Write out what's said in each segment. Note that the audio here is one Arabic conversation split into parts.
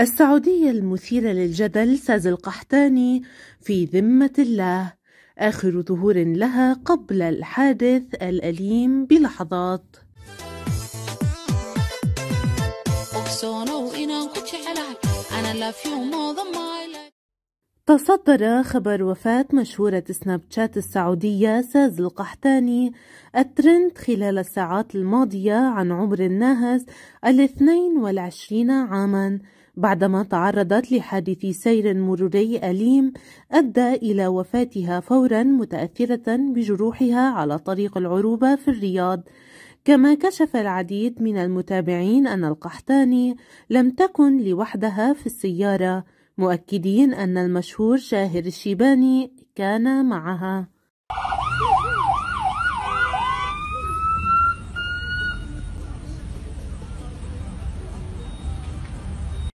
السعودية المثيرة للجدل ساز القحطاني في ذمة الله آخر ظهور لها قبل الحادث الأليم بلحظات تصدر خبر وفاة مشهورة سناب شات السعودية ساز القحتاني الترند خلال الساعات الماضية عن عمر الناهز الاثنين والعشرين عاماً بعدما تعرضت لحادث سير مروري أليم أدى إلى وفاتها فورا متأثرة بجروحها على طريق العروبة في الرياض كما كشف العديد من المتابعين أن القحتاني لم تكن لوحدها في السيارة مؤكدين أن المشهور شاهر الشيباني كان معها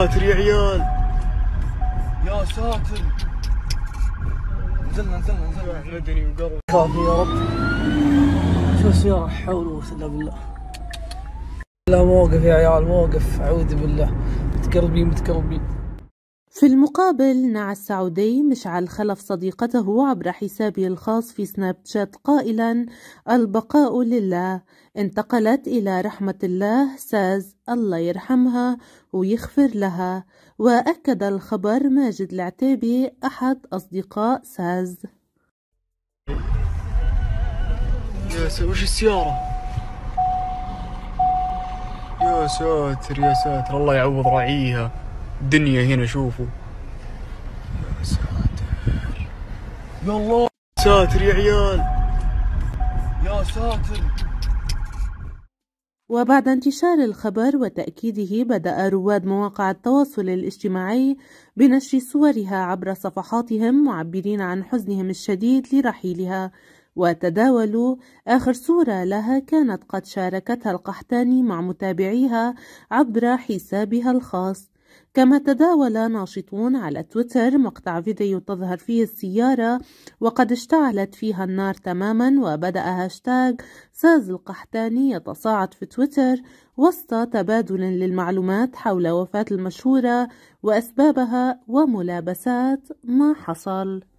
ساتر يا عيال يا ساتر نزلنا نزلنا نزلنا مدني وقرب كافي يا رب شو السيارة حول وسلا بالله لا موقف يا عيال موقف اعوذ بالله متقربين متقربين في المقابل نعى السعودي مشعل خلف صديقته عبر حسابه الخاص في سناب شات قائلا البقاء لله انتقلت إلى رحمة الله ساز الله يرحمها ويغفر لها وأكد الخبر ماجد العتابي أحد أصدقاء ساز يا وش السيارة يا ساتر يا ساتر الله يعوض رعيها دنيا هنا شوفوا يا ساتر يا الله ساتر يا عيال يا ساتر وبعد انتشار الخبر وتأكيده بدأ رواد مواقع التواصل الاجتماعي بنشر صورها عبر صفحاتهم معبرين عن حزنهم الشديد لرحيلها وتداولوا آخر صورة لها كانت قد شاركتها القحتاني مع متابعيها عبر حسابها الخاص كما تداول ناشطون على تويتر مقطع فيديو تظهر فيه السيارة وقد اشتعلت فيها النار تماما وبدأ هاشتاغ ساز القحتاني يتصاعد في تويتر وسط تبادل للمعلومات حول وفاة المشهورة وأسبابها وملابسات ما حصل